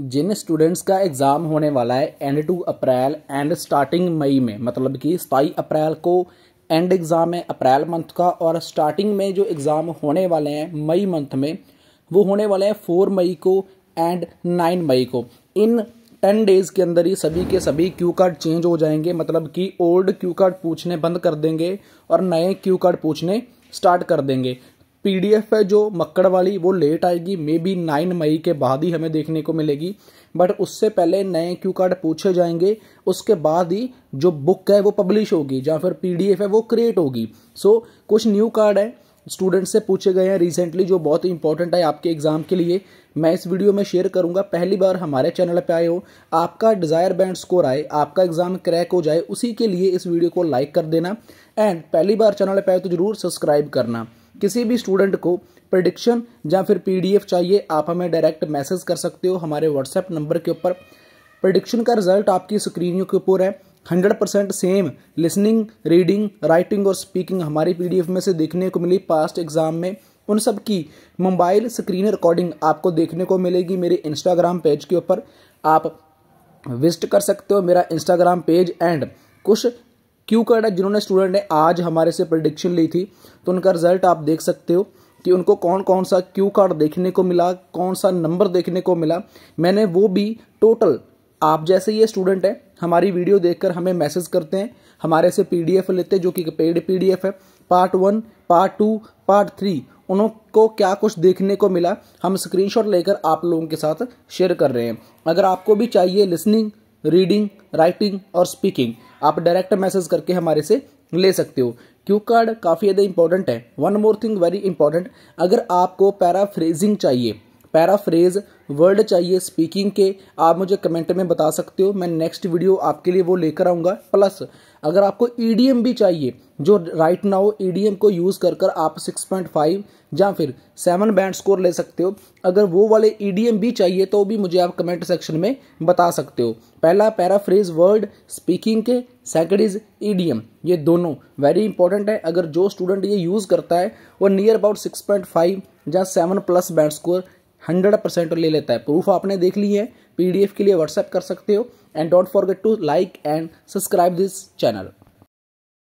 जिन students का exam होने वाला है end to April and starting May में मतलब कि सताई अप्रैल को एंड एग्ज़ाम है अप्रैल मंथ का और स्टार्टिंग में जो एग्ज़ाम होने वाले हैं मई मंथ में वो होने वाले हैं फोर मई को एंड नाइन मई को इन टेन डेज़ के अंदर ही सभी के सभी क्यू कार्ड चेंज हो जाएंगे मतलब कि ओल्ड क्यू कार्ड पूछने बंद कर देंगे और नए क्यू कार्ड पूछने स्टार्ट कर देंगे पीडीएफ है जो मक्कड़ वाली वो लेट आएगी मे बी नाइन मई के बाद ही हमें देखने को मिलेगी बट उससे पहले नए क्यू कार्ड पूछे जाएंगे उसके बाद ही जो बुक है वो पब्लिश होगी या फिर पीडीएफ है वो क्रिएट होगी सो so, कुछ न्यू कार्ड है स्टूडेंट्स से पूछे गए हैं रिसेंटली जो बहुत इंपॉर्टेंट है आपके एग्जाम के लिए मैं इस वीडियो में शेयर करूंगा पहली बार हमारे चैनल पे आए हो आपका डिज़ायर बैंड स्कोर आए आपका एग्जाम क्रैक हो जाए उसी के लिए इस वीडियो को लाइक कर देना एंड पहली बार चैनल पे आए तो जरूर सब्सक्राइब करना किसी भी स्टूडेंट को प्रडिक्शन या फिर पीडीएफ चाहिए आप हमें डायरेक्ट मैसेज कर सकते हो हमारे व्हाट्सएप नंबर के ऊपर प्रडिक्शन का रिजल्ट आपकी स्क्रीनियों के ऊपर है hundred percent same listening reading writing और स्पीकिंग हमारी पीडीएफ में से देखने को मिली पास्ट एग्जाम में उन सब की मोबाइल स्क्रीन रिकॉर्डिंग आपको देखने को मिलेगी मेरे इंस्टाग्राम पेज के ऊपर आप विजिट कर सकते हो मेरा इंस्टाग्राम पेज एंड कुछ क्यू काटा जिन्होंने स्टूडेंट ने आज हमारे से प्रडिक्शन ली थी तो उनका रिजल्ट आप देख सकते हो कि उनको कौन कौन सा क्यू कार्ड देखने को मिला कौन सा नंबर देखने को मिला मैंने वो भी टोटल आप जैसे ये स्टूडेंट हैं हमारी वीडियो देखकर हमें मैसेज करते हैं हमारे से पीडीएफ लेते हैं जो कि पेड पीडीएफ है part one part two part three उनको क्या कुछ देखने को मिला हम स्क्रीनशॉट लेकर आप लोगों के साथ शेयर कर रहे हैं अगर आपको भी चाहिए लिसनिंग रीडिंग राइटिंग और स्पीकिंग आप डायरेक्ट मैसेज करके हमारे से ले सकते हो क्यू कार्ड काफ़ी ज़्यादा इंपॉर्टेंट है one more thing very important अगर आपको पैराफ्रेजिंग चाहिए पैराफ्रेज वर्ड चाहिए स्पीकिंग के आप मुझे कमेंट में बता सकते हो मैं नेक्स्ट वीडियो आपके लिए वो लेकर आऊँगा प्लस अगर आपको ई e भी चाहिए जो राइट नाउ ई को यूज़ कर कर आप 6.5 या फिर 7 बैंड स्कोर ले सकते हो अगर वो वाले ईडीएम e भी चाहिए तो भी मुझे आप कमेंट सेक्शन में बता सकते हो पहला पैराफ्रेज वर्ड स्पीकिंग के सेकंड इज ई ये दोनों वेरी इंपॉर्टेंट है अगर जो स्टूडेंट ये यूज़ करता है वो near about six point five या seven plus band score hundred percent ले लेता है प्रूफ आपने देख ली है पीडीएफ के लिए व्हाट्सएप कर सकते हो and don't forget to like and subscribe this channel